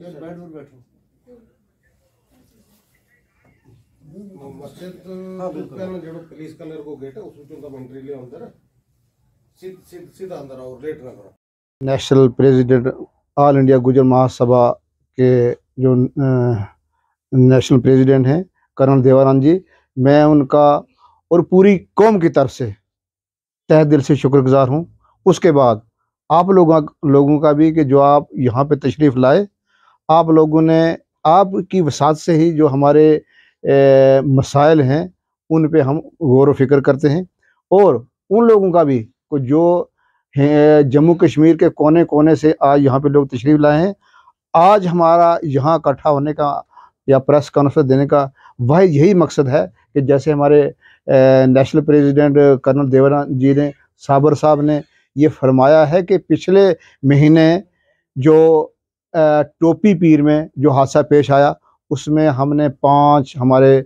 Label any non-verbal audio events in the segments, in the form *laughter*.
बैठो तो मस्जिद हाँ, जो पुलिस कलर को गेट है ले अंदर सीधा अंदर लेट ना करो नेशनल प्रेसिडेंट ऑल इंडिया गुजर महासभा के जो नेशनल प्रेसिडेंट हैं करण देवानंद जी मैं उनका और पूरी कौम की तरफ से तह दिल से शुक्रगुजार हूँ उसके बाद आप लोगों लोगों का भी कि जो आप यहाँ पे तशरीफ़ लाए आप लोगों ने आपकी वसात से ही जो हमारे ए, मसाइल हैं उन पे हम गौर फिक्र करते हैं और उन लोगों का भी जो जम्मू कश्मीर के कोने कोने से आज यहाँ पे लोग तशरीफ़ लाए हैं आज हमारा यहाँ इकट्ठा होने का या प्रेस कॉन्फ्रेंस देने का वह यही मकसद है कि जैसे हमारे national president colonel Devran ji ने साबर साहब ने ये फरमाया है कि पिछले महीने जो टोपी पीर में जो हादसा पेश आया उसमें हमने पांच हमारे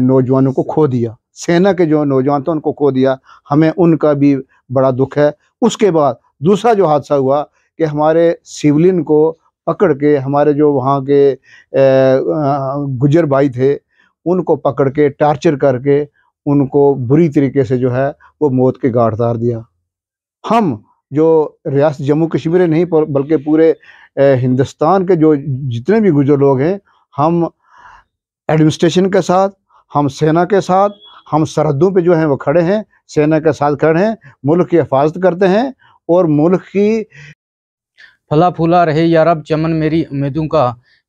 नौजवानों को खो दिया सेना के जो नौजवान थे उनको खो दिया हमें उनका भी बड़ा दुख है उसके बाद दूसरा जो हादसा हुआ कि हमारे सिविलिन को पकड़ के हमारे जो वहाँ के गुजर भाई थे उनको पकड़ के टार्चर करके उनको बुरी तरीके से जो है वो मौत के गाढ़ दिया हम जो रियासत जम्मू कश्मीर नहीं बल्कि पूरे हिंदुस्तान के जो जितने भी गुजर लोग हैं हम एडमिनिस्ट्रेशन के साथ हम सेना के साथ हम सरहदों पे जो हैं वो खड़े हैं सेना के साथ खड़े हैं मुल्क की हिफाजत करते हैं और मुल्क की फला फूला रहे या रब चमन मेरी उम्मीदों का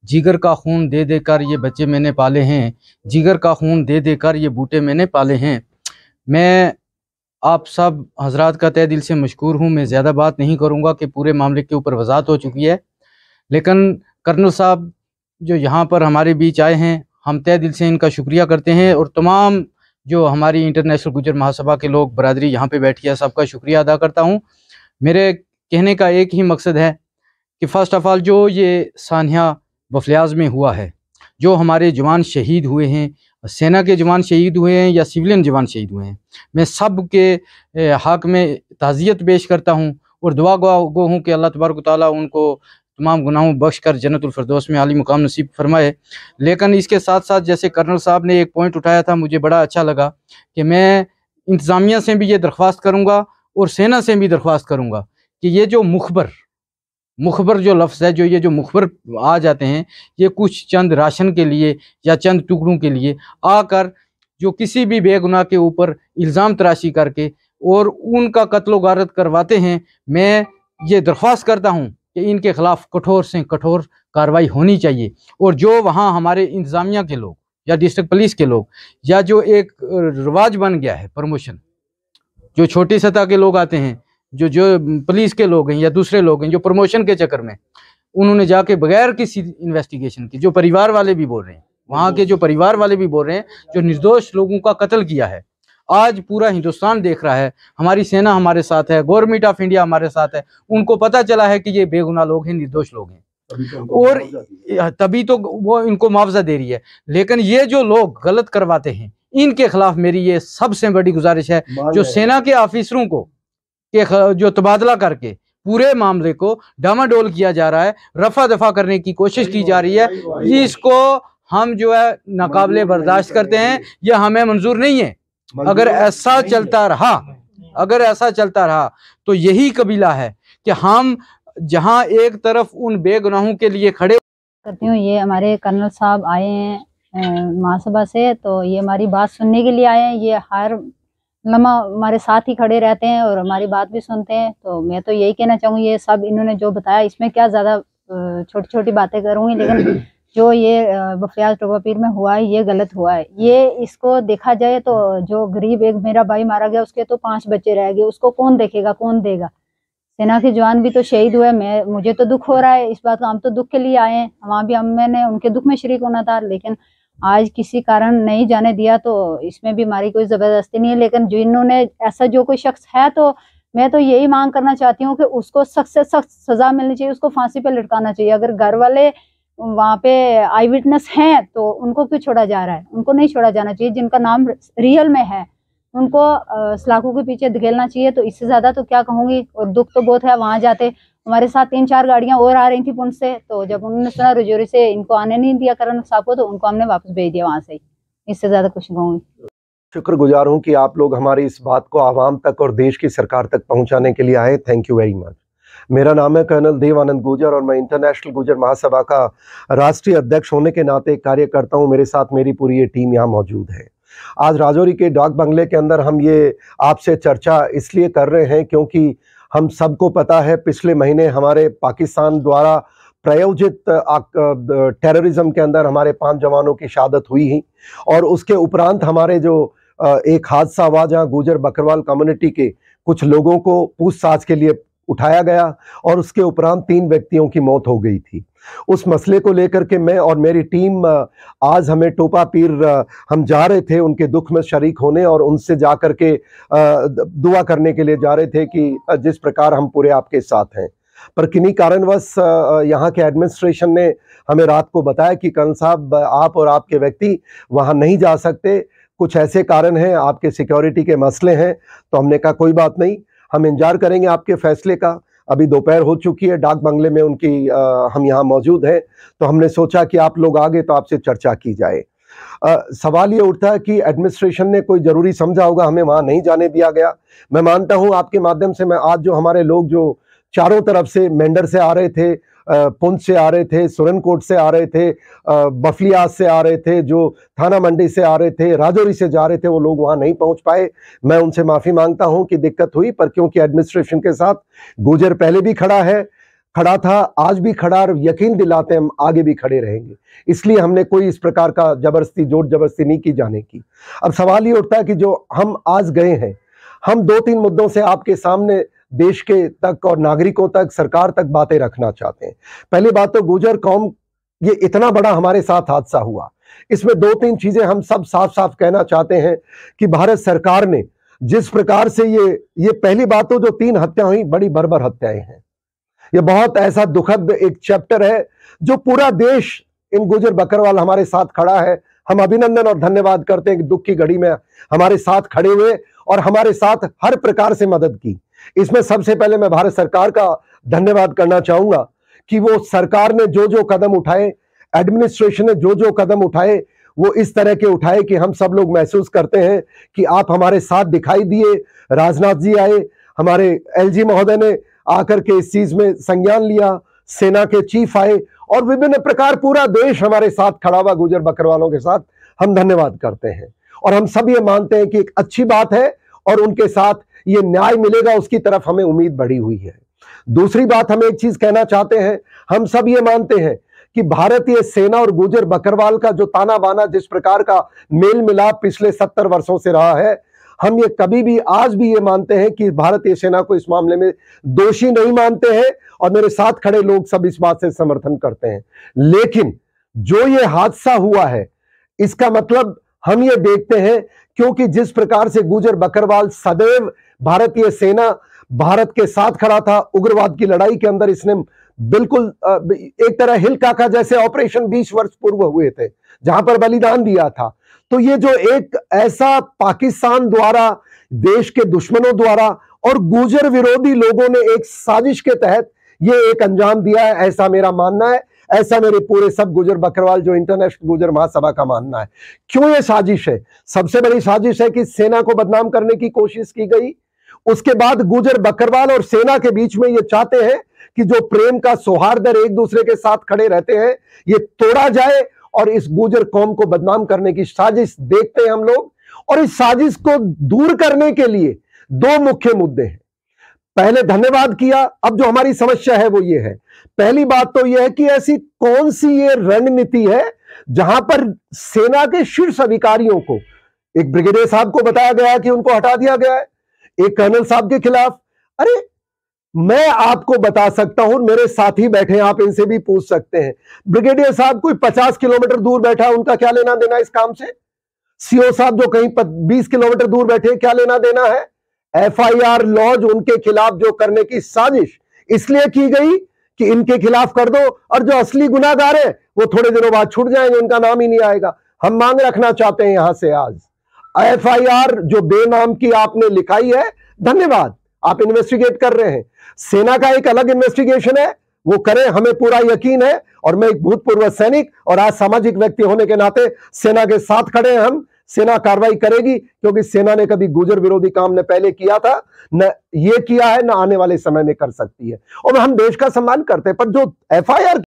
जिगर का खून दे देकर ये बच्चे मैंने पाले हैं जिगर का खून दे देकर ये बूटे मैंने पाले हैं मैं आप सब हजरात का तय दिल से मशहूर हूँ मैं ज़्यादा बात नहीं करूँगा कि पूरे मामले के ऊपर वजात हो चुकी है लेकिन कर्नल साहब जो यहाँ पर हमारे बीच आए हैं हम तय दिल से इनका शुक्रिया करते हैं और तमाम जो हमारी इंटरनेशनल गुजर महासभा के लोग बरदरी यहाँ पर बैठी है सबका शुक्रिया अदा करता हूँ मेरे कहने का एक ही मकसद है कि फ़र्स्ट ऑफ़ ऑल जो ये सानिया बफलियाज में हुआ है जो हमारे जवान शहीद हुए हैं सेना के जवान शहीद हुए हैं या सिविलियन जवान शहीद हुए हैं मैं सब के हक में ताज़ियत पेश करता हूँ और दुआ गो हूँ कि अल्लाह तबारक ताली उनको तमाम गुनाहों बख्श कर जन्नतफरदोस में आली मुकाम नसीब फरमाए लेकिन इसके साथ साथ जैसे कर्नल साहब ने एक पॉइंट उठाया था मुझे बड़ा अच्छा लगा कि मैं इंतज़ामिया से भी ये दरख्वास्त करूँगा और सेना से भी दरख्वास्त करूँगा कि ये जो मुखबर मुखबर जो लफ्ज़ है जो ये जो मुखबर आ जाते हैं ये कुछ चंद राशन के लिए या चंद टुकड़ों के लिए आकर जो किसी भी बेगुनाह के ऊपर इल्ज़ाम तराशी करके और उनका कत्लो गारत करवाते हैं मैं ये दरख्वास्त करता हूँ कि इनके ख़िलाफ़ कठोर से कठोर कार्रवाई होनी चाहिए और जो वहाँ हमारे इंतज़ामिया के लोग या डिस्ट्रिक्ट पुलिस के लोग या जो एक रिवाज बन गया है प्रमोशन जो छोटी सतह के लोग आते हैं जो जो पुलिस के लोग हैं या दूसरे लोग हैं जो प्रमोशन के चक्कर में उन्होंने जाके बगैर किसी इन्वेस्टिगेशन की जो परिवार वाले भी बोल रहे हैं वहाँ के जो परिवार वाले भी बोल रहे हैं जो निर्दोष लोगों का कत्ल किया है आज पूरा हिंदुस्तान देख रहा है हमारी सेना हमारे साथ है गवर्नमेंट ऑफ इंडिया हमारे साथ है उनको पता चला है कि ये बेगुना लोग हैं निर्दोष लोग हैं तो और तभी तो वो इनको मुआवजा दे रही है लेकिन ये जो लोग गलत करवाते हैं इनके खिलाफ मेरी ये सबसे बड़ी गुजारिश है जो सेना के ऑफिसरों को के जो तबादला करके पूरे मामले को डामाडोल किया जा रहा है रफा दफा करने की कोशिश की जा रही है जिसको हम जो है नाकबले बर्दाश्त करते हैं यह हमें मंजूर नहीं है अगर ऐसा चलता रहा अगर ऐसा चलता रहा तो यही कबीला है कि हम जहां एक तरफ उन बेगुनाहों के लिए खड़े करती हूँ ये हमारे कर्नल साहब आए हैं महासभा से तो ये हमारी बात सुनने के लिए आए हैं ये हर मामा हमारे साथ ही खड़े रहते हैं और हमारी बात भी सुनते हैं तो मैं तो यही कहना चाहूँगी ये सब इन्होंने जो बताया इसमें क्या ज़्यादा छोटी छोटी बातें करूँगी लेकिन *coughs* जो ये बफियाज पीर में हुआ है ये गलत हुआ है ये इसको देखा जाए तो जो गरीब एक मेरा भाई मारा गया उसके तो पांच बच्चे रह गए उसको कौन देखेगा कौन देगा सेना के जवान भी तो शहीद हुए मैं मुझे तो दुख हो रहा है इस बात का हम तो दुख के लिए आए हैं वहाँ भी हम मैंने उनके दुख में शरीक होना था लेकिन आज किसी कारण नहीं जाने दिया तो इसमें बीमारी कोई ज़बरदस्ती नहीं है लेकिन जिन्होंने ऐसा जो कोई शख्स है तो मैं तो यही मांग करना चाहती हूँ कि उसको सख्त से सख्त सज़ा मिलनी चाहिए उसको फांसी पे लटकाना चाहिए अगर घर वाले वहाँ पे आई विटनेस हैं तो उनको क्यों छोड़ा जा रहा है उनको नहीं छोड़ा जाना चाहिए जिनका नाम रियल में है उनको सलाखों के पीछे धकेलना चाहिए तो इससे ज़्यादा तो क्या कहूँगी और दुख तो बहुत है वहाँ जाते हमारे साथ तीन चार गाड़ियां और आ रही थी पुंड से तो जब उन्होंने सुना रजौरी से इनको आने नहीं दिया करण साहब को तो उनको हमने वापस भेज दिया वहाँ से इससे ज़्यादा कुछ कहूँगी शुक्रगुजार हूँ कि आप लोग हमारी इस बात को आवाम तक और देश की सरकार तक पहुँचाने के लिए आए थैंक यू वेरी मच मेरा नाम है कर्नल देवानंद गुजर और मैं इंटरनेशनल गुजर महासभा का राष्ट्रीय अध्यक्ष होने के नाते कार्य करता हूँ मेरे साथ मेरी पूरी ये टीम यहाँ मौजूद है आज राजौरी के डाक बंगले के अंदर हम ये आपसे चर्चा इसलिए कर रहे हैं क्योंकि हम सबको पता है पिछले महीने हमारे पाकिस्तान द्वारा प्रायोजित टेररिज्म के अंदर हमारे पांच जवानों की शहादत हुई ही और उसके उपरांत हमारे जो एक हादसा हुआ जहाँ गुजर बकरवाल कम्युनिटी के कुछ लोगों को पूछताछ के लिए उठाया गया और उसके उपरांत तीन व्यक्तियों की मौत हो गई थी उस मसले को लेकर के मैं और मेरी टीम आज हमें टोपा पीर हम जा रहे थे उनके दुख में शरीक होने और उनसे जा कर के दुआ करने के लिए जा रहे थे कि जिस प्रकार हम पूरे आपके साथ हैं पर किन्हीं कारणवश यहाँ के एडमिनिस्ट्रेशन ने हमें रात को बताया कि कर्ण साहब आप और आपके व्यक्ति वहाँ नहीं जा सकते कुछ ऐसे कारण हैं आपके सिक्योरिटी के मसले हैं तो हमने कहा कोई बात नहीं हम इंतजार करेंगे आपके फैसले का अभी दोपहर हो चुकी है डाक बंगले में उनकी आ, हम यहाँ मौजूद हैं तो हमने सोचा कि आप लोग आगे तो आपसे चर्चा की जाए आ, सवाल ये उठता है कि एडमिनिस्ट्रेशन ने कोई ज़रूरी समझा होगा हमें वहाँ नहीं जाने दिया गया मैं मानता हूँ आपके माध्यम से मैं आज जो हमारे लोग जो चारों तरफ से मेंढर से आ रहे थे पुंछ से आ रहे थे सुरनकोट से आ रहे थे बफलियाज से आ रहे थे जो थाना मंडी से आ रहे थे राजौरी से जा रहे थे वो लोग वहाँ नहीं पहुँच पाए मैं उनसे माफ़ी मांगता हूँ कि दिक्कत हुई पर क्योंकि एडमिनिस्ट्रेशन के साथ गुजर पहले भी खड़ा है खड़ा था आज भी खड़ा और यकीन दिलाते हम आगे भी खड़े रहेंगे इसलिए हमने कोई इस प्रकार का जबरस्ती जोर जबरस्ती नहीं की जाने की अब सवाल ये उठता है कि जो हम आज गए हैं हम दो तीन मुद्दों से आपके सामने देश के तक और नागरिकों तक सरकार तक बातें रखना चाहते हैं पहली बात तो गुजर कौम ये इतना बड़ा हमारे साथ हादसा हुआ इसमें दो तीन चीजें हम सब साफ साफ कहना चाहते हैं कि भारत सरकार ने जिस प्रकार से ये ये पहली बात तो जो तीन हत्या हुई बड़ी बर्बर हत्याएं हैं ये बहुत ऐसा दुखद एक चैप्टर है जो पूरा देश इन गुजर बकरवाल हमारे साथ खड़ा है हम अभिनंदन और धन्यवाद करते हैं कि दुख की घड़ी में हमारे साथ खड़े हुए और हमारे साथ हर प्रकार से मदद की इसमें सबसे पहले मैं भारत सरकार का धन्यवाद करना चाहूंगा कि वो सरकार ने जो जो कदम उठाए एडमिनिस्ट्रेशन ने जो जो कदम उठाए वो इस तरह के उठाए कि हम सब लोग महसूस करते हैं कि आप हमारे साथ दिखाई दिए राजनाथ जी आए हमारे एलजी महोदय ने आकर के इस चीज में संज्ञान लिया सेना के चीफ आए और विभिन्न प्रकार पूरा देश हमारे साथ खड़ा हुआ गुजर बकरवालों के साथ हम धन्यवाद करते हैं और हम सब ये मानते हैं कि एक अच्छी बात है और उनके साथ ये न्याय मिलेगा उसकी तरफ हमें उम्मीद बढ़ी हुई है दूसरी बात हमें एक चीज कहना चाहते हैं हम सब ये मानते हैं कि भारतीय सेना और गुजर बकरवाल का जो ताना बाना जिस प्रकार का मेल मिलाप पिछले सत्तर वर्षों से रहा है हम ये कभी भी आज भी ये मानते हैं कि भारतीय सेना को इस मामले में दोषी नहीं मानते हैं और मेरे साथ खड़े लोग सब इस बात से समर्थन करते हैं लेकिन जो ये हादसा हुआ है इसका मतलब हम ये देखते हैं क्योंकि जिस प्रकार से गुजर बकरवाल सदैव भारतीय सेना भारत के साथ खड़ा था उग्रवाद की लड़ाई के अंदर इसने बिल्कुल एक तरह हिल काका जैसे ऑपरेशन 20 वर्ष पूर्व हुए थे जहां पर बलिदान दिया था तो ये जो एक ऐसा पाकिस्तान द्वारा देश के दुश्मनों द्वारा और गुजर विरोधी लोगों ने एक साजिश के तहत ये एक अंजाम दिया है ऐसा मेरा मानना है ऐसा मेरे पूरे सब गुजर बकरवाल जो इंटरनेशनल गुजर महासभा का मानना है क्यों ये साजिश है सबसे बड़ी साजिश है कि सेना को बदनाम करने की कोशिश की गई उसके बाद गुजर बकरवाल और सेना के बीच में ये चाहते हैं कि जो प्रेम का सौहार्द एक दूसरे के साथ खड़े रहते हैं ये तोड़ा जाए और इस गुजर कौम को बदनाम करने की साजिश देखते हैं हम लोग और इस साजिश को दूर करने के लिए दो मुख्य मुद्दे हैं पहले धन्यवाद किया अब जो हमारी समस्या है वो ये है पहली बात तो यह है कि ऐसी कौन सी ये रणनीति है जहां पर सेना के शीर्ष अधिकारियों को एक ब्रिगेडियर साहब को बताया गया कि उनको हटा दिया गया है एक कर्नल साहब के खिलाफ अरे मैं आपको बता सकता हूं मेरे साथी बैठे हैं आप इनसे भी पूछ सकते हैं ब्रिगेडियर साहब कोई पचास किलोमीटर दूर बैठा है उनका क्या लेना देना इस काम से सीओ साहब जो कहीं बीस किलोमीटर दूर बैठे क्या लेना देना है एफआईआर लॉज उनके खिलाफ जो करने की साजिश इसलिए की गई कि इनके खिलाफ कर दो और जो असली गुनागार है वो थोड़े दिनों बाद छूट जाएंगे उनका नाम ही नहीं आएगा हम मांग रखना चाहते हैं यहां से आज एफआईआर जो बेनाम की आपने लिखाई है धन्यवाद आप इन्वेस्टिगेट कर रहे हैं सेना का एक अलग इन्वेस्टिगेशन है वो करें हमें पूरा यकीन है और मैं एक भूतपूर्व सैनिक और आज सामाजिक व्यक्ति होने के नाते सेना के साथ खड़े हैं हम सेना कार्रवाई करेगी क्योंकि सेना ने कभी गुजर विरोधी काम ने पहले किया था न ये किया है न आने वाले समय में कर सकती है और हम देश का सम्मान करते हैं पर जो एफ